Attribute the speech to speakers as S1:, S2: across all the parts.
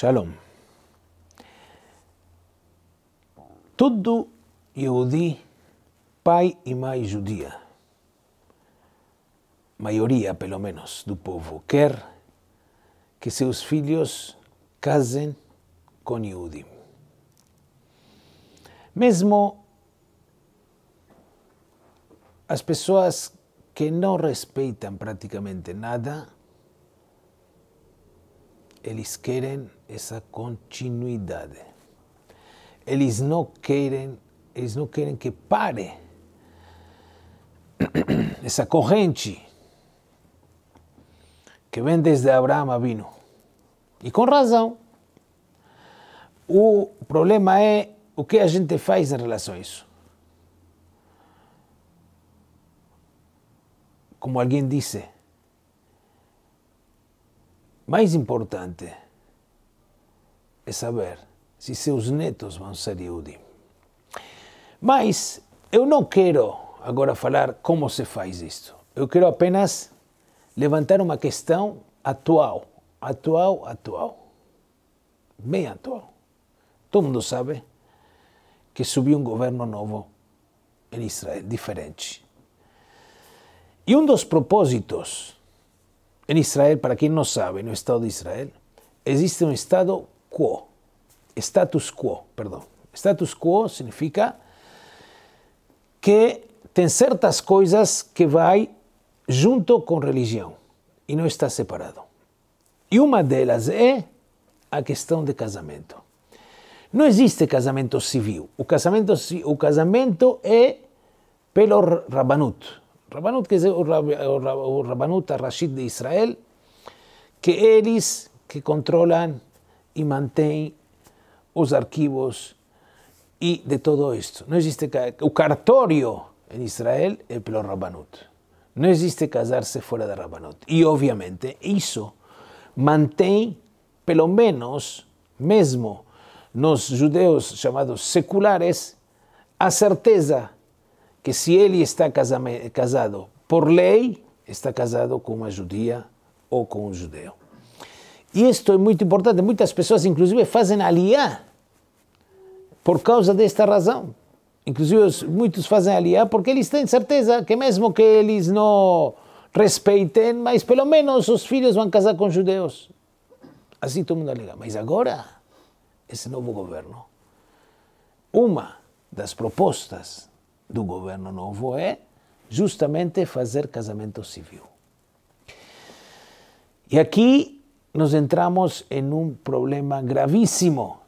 S1: Shalom. Todo Yehudi, pai e mãe judia, maioria pelo menos do povo, quer que seus filhos casem com Yehudim. Mesmo as pessoas que não respeitam praticamente nada, Ellos quieren esa continuidad. Ellos no quieren que pare esa corrente que vem desde Abraham a vino Y con razón. El problema es o que a gente hace en relación a eso. Como alguien dice... mais importante é saber se seus netos vão ser Yudi. Mas eu não quero agora falar como se faz isto. Eu quero apenas levantar uma questão atual, atual, atual, bem atual. Todo mundo sabe que subiu um governo novo em Israel, diferente. E um dos propósitos En Israel, para quien no sabe, no Estado de Israel, existe un Estado quo, status quo, perdón. Status quo significa que tem certas coisas que vai junto com religião e não está separado. E uma delas é a questão de casamento. Não existe casamento civil. O casamento, o casamento é pelo rabanut, Rabanut, que es el Rabanut Rashid de Israel, que el que controlan y mantén los archivos y de todo esto. No existe un cartorio en Israel, el Rabanut. No existe casarse fuera de Rabanut. Y obviamente eso mantén, pelo menos, mesmo, los judeos llamados seculares, a certeza que se ele está casado por lei, está casado com uma judia ou com um judeu. E isto é muito importante. Muitas pessoas, inclusive, fazem aliar por causa desta razão. Inclusive, muitos fazem aliar porque eles têm certeza que, mesmo que eles não respeitem, mas pelo menos os filhos vão casar com judeus. Assim todo mundo alega. Mas agora, esse novo governo, uma das propostas do gobierno nuevo es... justamente fazer casamento civil. ...y aquí nos entramos ...en un problema gravísimo...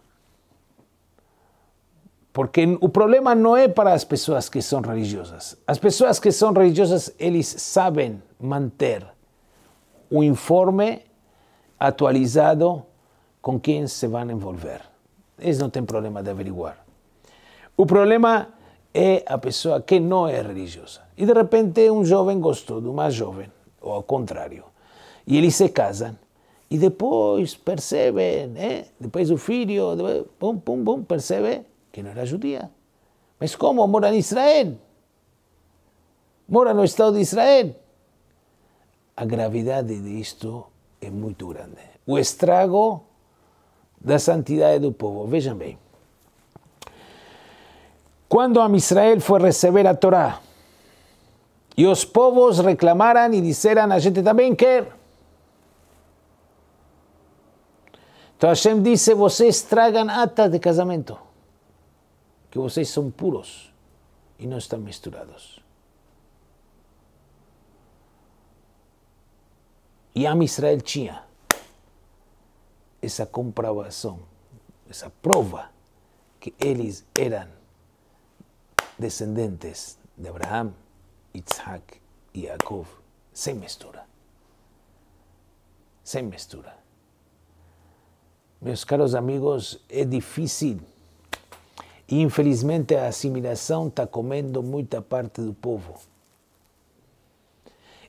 S1: Porque o problema no es... para las personas que son religiosas. ...las personas que son religiosas, eles saben manter ...un informe atualizado ...con quem se van a envolver. Eles no têm problema de averiguar. O problema é a pessoa que não é religiosa. E de repente um jovem gostou de uma jovem, ou ao contrário. E eles se casam. E depois percebem, né? depois o filho, depois, bom, bom, bom, percebe que não era judia. Mas como? Mora em Israel. Mora no Estado de Israel. A gravidade disto é muito grande. O estrago da santidade do povo. Vejam bem. Cuando a Israel fue recibir la Torá, y los povos reclamaran y dijeran a gente también que. Entonces Hashem dice, vocês tragan atas de casamento, que vocês son puros y no están misturados. Y a Israel tinha esa comprobación, esa prueba que ellos eran descendentes de Abraham, Isaac y Jacob, sem mistura. Sem mistura. Meus caros amigos, é difícil. E, infelizmente, a assimilação está comendo muita parte do povo.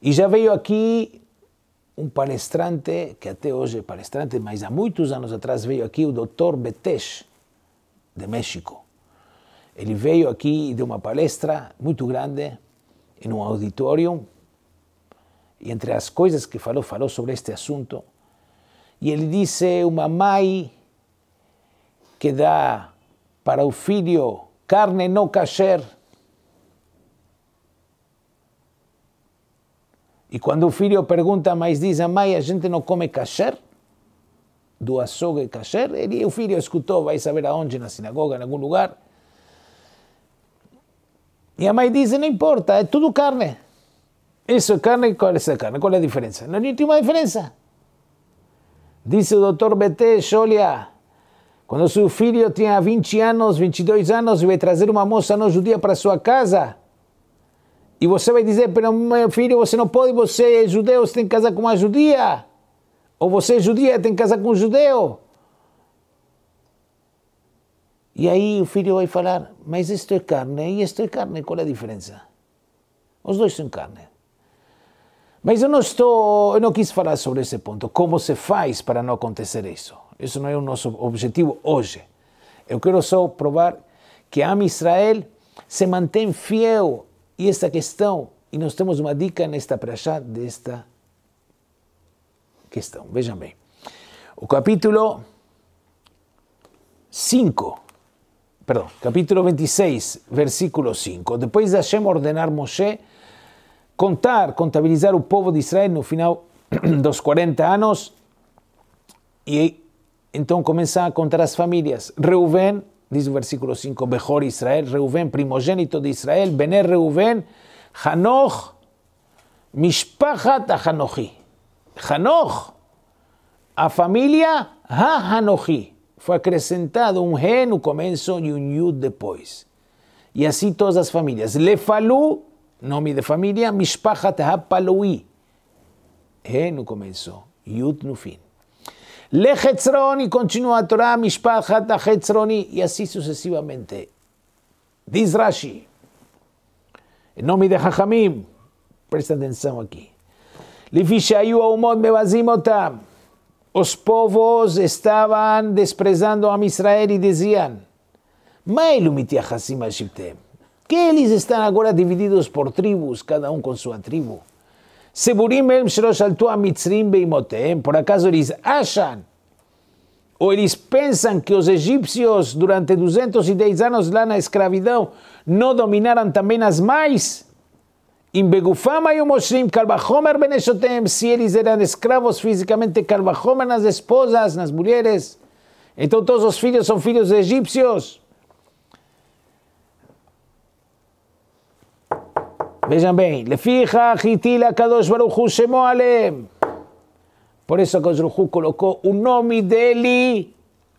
S1: E já veio aqui um palestrante, que até hoje é palestrante, mas há muitos anos atrás veio aqui o Dr. Betesh, de México. Ele veio aqui de uma palestra muito grande em um auditório. E entre as coisas que falou, falou sobre este assunto. E ele disse: uma mãe que dá para o filho carne não kasher. E quando o filho pergunta, mas diz a mãe, a gente não come kasher? Do açougue kasher? Ele, o filho escutou, vai saber aonde, na sinagoga, em algum lugar. E a mãe diz: não importa, é tudo carne. Isso é carne, qual é essa carne? Qual é a diferença? Não existe uma diferença. Disse o doutor Betesh: olha, quando seu filho tinha 20 anos, 22 anos, e vai trazer uma moça não judia para sua casa, e você vai dizer: para meu filho, você não pode, você é judeu, você tem que casar com uma judia. Ou você é judia, tem que casar com um judeu. E aí o filho vai falar: Mas isto é carne e isto é carne, qual é a diferença? Os dois são carne. Mas eu não estou, eu não quis falar sobre esse ponto, como se faz para não acontecer isso. Isso não é o nosso objetivo hoje. Eu quero só provar que a Israel se mantém fiel a essa questão e nós temos uma dica nesta praxá desta questão. Vejam bem. O capítulo 5 perdón, capítulo 26, versículo 5. Depois de Hashem ordenar Moshe contar, contabilizar o povo de Israel no final dos 40 anos, e então começa a contar as famílias. Reuven, diz o versículo 5, Behor Israel, Reuven, primogênito de Israel, Bené Reuven, Hanoch, Mishpachat Hanochi. Hanoch, a família Ha Hanochi. Foi acrescentado um ré no começo e um yud depois. E assim todas as famílias. Lefalu, nome de família, Mishpachat Hapalui. Ré no começo, yud no fim. Lehetzroni, continua a Torá, Mishpachat Hetzroni, e assim sucessivamente. Diz Rashi, em nome de Hachamim, presta atenção aqui. לפי שהיו האומות מבזים אותם. Os povos estavam desprezando a Israel e diziam: que eles estão agora divididos por tribos, cada um com sua tribo. Seburim Elm Shaltu Mitzrim Beimotem, por acaso eles acham ou eles pensam que os egípcios durante 210 anos lá na escravidão não dominaram também as mais? in Begufama y Umoshim, Carvajomer Beneshotem, si ellos eran esclavos físicamente, Carvajomer las esposas, las mujeres. Entonces todos los hijos son hijos de egipcios. Vean bien, le fija Hitila Kadosh Baruchu Shemoalem. Por eso Kadosh colocó un de y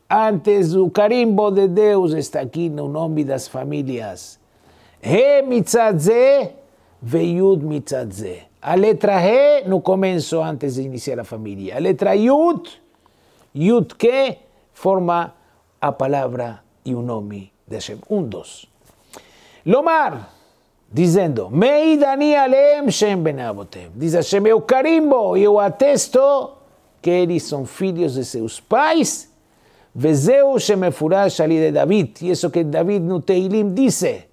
S1: antes su carimbo de Dios. Está aquí no de las familias. He mitzadze. Veiud mitzadze. A letra he no começo, antes de iniciar a família. A letra Yud, Yud que forma a palavra e o nome de Hashem. Um dos. Lomar, dizendo, Mei Dani Alem Shem Benavotem. Diz Hashem, eu carimbo, eu atesto que eles são filhos de seus pais. Vezeu Shemefurash ali de David. E isso que David no Teilim disse.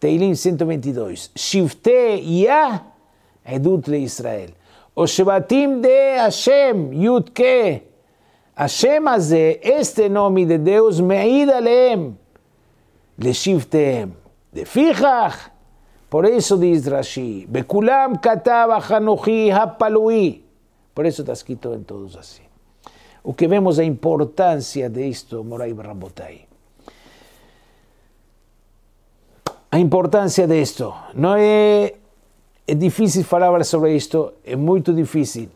S1: Teilim 122. Shifte Ya, Edut le Israel. O de Hashem, Yutke. Hashem hace este nombre de Deus, Meid leem. le Shifteem. De Fijach. Por eso dice Rashi, Bekulam Kataba hanuhi Hapalui. Por eso está escrito en todos así. O que vemos la importancia de esto, Moray Rabotai. a importância disto. Não é, é difícil falar sobre isto, é muito difícil.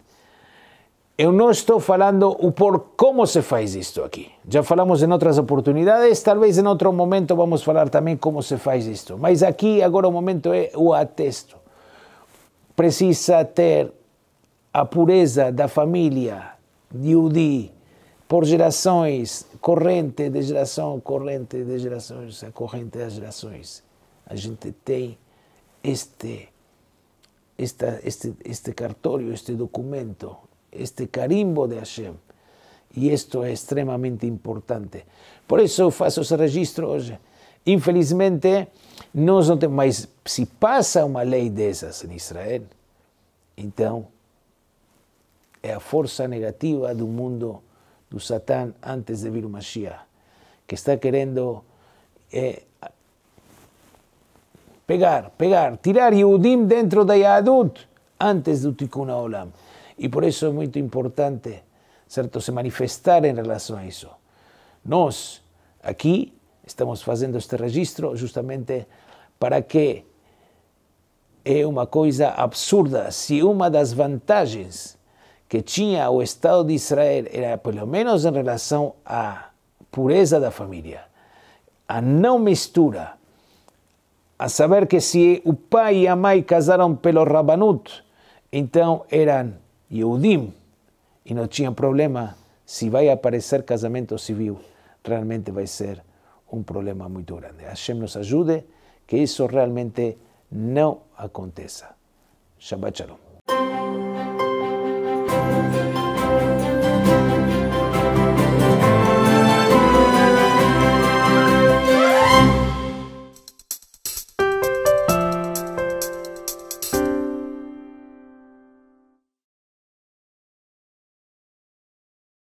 S1: Eu não estou falando o por como se faz isto aqui. Já falamos em outras oportunidades, talvez em outro momento vamos falar também como se faz isto. Mas aqui agora o momento é o atesto. Precisa ter a pureza da família Udi por gerações, corrente de geração, corrente de gerações, a corrente das gerações a gente tem este, esta, este, este cartório, este documento, este carimbo de Hashem. E isto é extremamente importante. Por isso eu faço esse registro hoje. Infelizmente, nós não temos, mais se passa uma lei dessas em Israel, então é a força negativa do mundo do Satã antes de vir o Mashiach, que está querendo é, pegar, pegar, tirar Yehudim dentro de Yadut antes do Tikkun Olam. E por isso é muito importante, certo, se manifestar em relação a isso. Nós, aqui, estamos fazendo este registro justamente para que é uma coisa absurda se uma das vantagens que tinha o Estado de Israel era, pelo menos em relação à pureza da família, a não mistura a saber que se o pai e a mãe casaram pelo Rabanut, então eram Yehudim e não tinha problema se vai aparecer casamento civil, realmente vai ser um problema muito grande. Hashem nos ajude que isso realmente não aconteça. Shabbat Shalom.